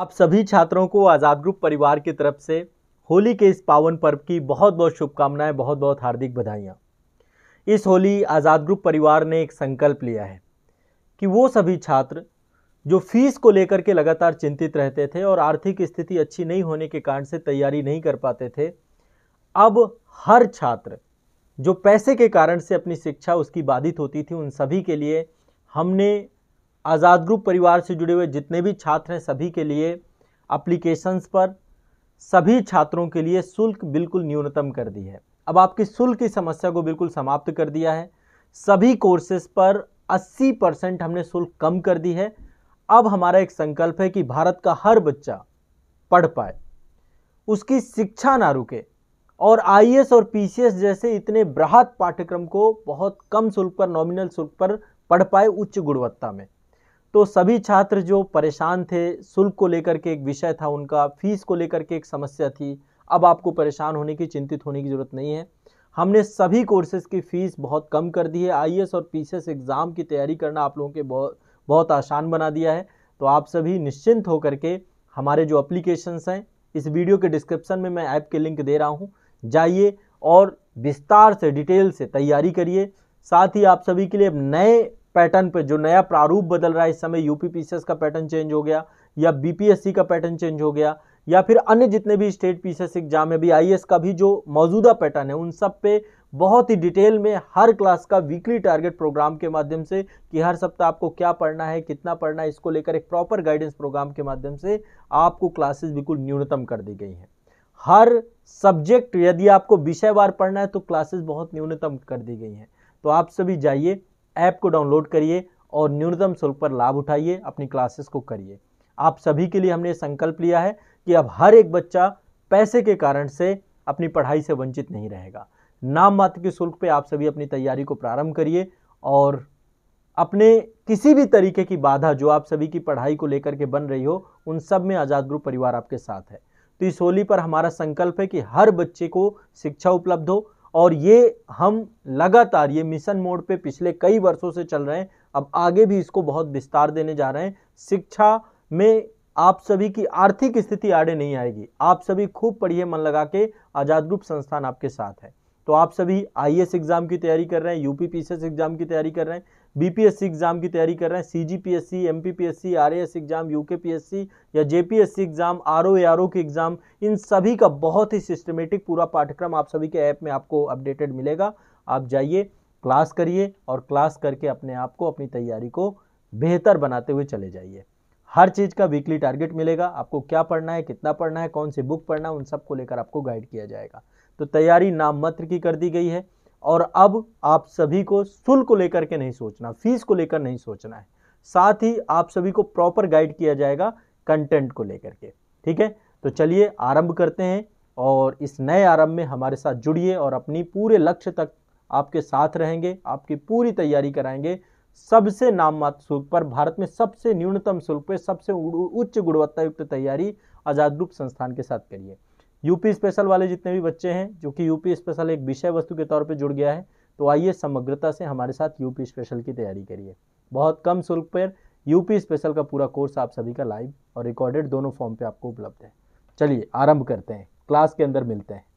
आप सभी छात्रों को आज़ाद ग्रुप परिवार की तरफ से होली के इस पावन पर्व की बहुत बहुत शुभकामनाएं बहुत बहुत हार्दिक बधाइयाँ इस होली आज़ाद ग्रुप परिवार ने एक संकल्प लिया है कि वो सभी छात्र जो फीस को लेकर के लगातार चिंतित रहते थे और आर्थिक स्थिति अच्छी नहीं होने के कारण से तैयारी नहीं कर पाते थे अब हर छात्र जो पैसे के कारण से अपनी शिक्षा उसकी बाधित होती थी उन सभी के लिए हमने आज़ाद ग्रुप परिवार से जुड़े हुए जितने भी छात्र हैं सभी के लिए अप्लीकेशंस पर सभी छात्रों के लिए शुल्क बिल्कुल न्यूनतम कर दी है अब आपकी शुल्क की समस्या को बिल्कुल समाप्त कर दिया है सभी कोर्सेज पर 80 परसेंट हमने शुल्क कम कर दी है अब हमारा एक संकल्प है कि भारत का हर बच्चा पढ़ पाए उसकी शिक्षा ना रुके और आई और पी जैसे इतने बृहत पाठ्यक्रम को बहुत कम शुल्क पर नॉमिनल शुल्क पर पढ़ पाए उच्च गुणवत्ता में तो सभी छात्र जो परेशान थे शुल्क को लेकर के एक विषय था उनका फीस को लेकर के एक समस्या थी अब आपको परेशान होने की चिंतित होने की ज़रूरत नहीं है हमने सभी कोर्सेज़ की फ़ीस बहुत कम कर दी है आई e और पी एग्ज़ाम की तैयारी करना आप लोगों के बहुत बहुत आसान बना दिया है तो आप सभी निश्चिंत होकर के हमारे जो अप्लीकेशंस हैं इस वीडियो के डिस्क्रिप्शन में मैं ऐप के लिंक दे रहा हूँ जाइए और विस्तार से डिटेल से तैयारी करिए साथ ही आप सभी के लिए नए पैटर्न पे जो नया प्रारूप बदल रहा है इस समय यूपीपीसीएस का पैटर्न चेंज हो गया या बीपीएससी का पैटर्न चेंज हो गया या फिर अन्य जितने भी स्टेट पीसीएस एग्जाम है भी आईएएस e का भी जो मौजूदा पैटर्न है उन सब पे बहुत ही डिटेल में हर क्लास का वीकली टारगेट प्रोग्राम के माध्यम से कि हर सप्ताह आपको क्या पढ़ना है कितना पढ़ना है इसको लेकर एक प्रॉपर गाइडेंस प्रोग्राम के माध्यम से आपको क्लासेस बिल्कुल न्यूनतम कर दी गई हैं हर सब्जेक्ट यदि आपको विषयवार पढ़ना है तो क्लासेस बहुत न्यूनतम कर दी गई हैं तो आप सभी जाइए ऐप को डाउनलोड करिए और न्यूनतम शुल्क पर लाभ उठाइए अपनी क्लासेस को करिए आप सभी के लिए हमने संकल्प लिया है कि अब हर एक बच्चा पैसे के कारण से अपनी पढ़ाई से वंचित नहीं रहेगा नाम मात्र के शुल्क पे आप सभी अपनी तैयारी को प्रारंभ करिए और अपने किसी भी तरीके की बाधा जो आप सभी की पढ़ाई को लेकर के बन रही हो उन सब में आज़ाद ग्रुप परिवार आपके साथ है तो इस होली पर हमारा संकल्प है कि हर बच्चे को शिक्षा उपलब्ध हो और ये हम लगातार ये मिशन मोड पे पिछले कई वर्षों से चल रहे हैं अब आगे भी इसको बहुत विस्तार देने जा रहे हैं शिक्षा में आप सभी की आर्थिक स्थिति आड़े नहीं आएगी आप सभी खूब पढ़िए मन लगा के आज़ाद ग्रुप संस्थान आपके साथ है तो आप सभी आईएएस एग्ज़ाम e की तैयारी कर रहे हैं यूपी पीसीएस एग्ज़ाम की तैयारी कर रहे हैं बीपीएससी एग्ज़ाम की तैयारी कर रहे हैं CGPSC MPPSC RAS exam UKPSC या जेपीएससी एग्ज़ाम आरओ ओ के एग्ज़ाम इन सभी का बहुत ही सिस्टमेटिक पूरा पाठ्यक्रम आप सभी के ऐप में आपको अपडेटेड मिलेगा आप जाइए क्लास करिए और क्लास करके अपने आप को अपनी तैयारी को बेहतर बनाते हुए चले जाइए हर चीज़ का वीकली टारगेट मिलेगा आपको क्या पढ़ना है कितना पढ़ना है कौन सी बुक पढ़ना है उन सबको लेकर आपको गाइड किया जाएगा तो तैयारी नाम मात्र की कर दी गई है और अब आप सभी को शुल्क को लेकर के नहीं सोचना फीस को लेकर नहीं सोचना है साथ ही आप सभी को प्रॉपर गाइड किया जाएगा कंटेंट को लेकर के ठीक है तो चलिए आरंभ करते हैं और इस नए आरंभ में हमारे साथ जुड़िए और अपनी पूरे लक्ष्य तक आपके साथ रहेंगे आपकी पूरी तैयारी कराएंगे सबसे नाममात्र शुल्क पर भारत में सबसे न्यूनतम शुल्क पर सबसे उच्च गुणवत्ता युक्त तैयारी आजाद रूप संस्थान के साथ करिए यूपी स्पेशल वाले जितने भी बच्चे हैं जो कि यूपी स्पेशल एक विषय वस्तु के तौर पर जुड़ गया है तो आइए समग्रता से हमारे साथ यूपी स्पेशल की तैयारी करिए बहुत कम शुल्क पर यूपी स्पेशल का पूरा कोर्स आप सभी का लाइव और रिकॉर्डेड दोनों फॉर्म पे आपको उपलब्ध है चलिए आरंभ करते हैं क्लास के अंदर मिलते हैं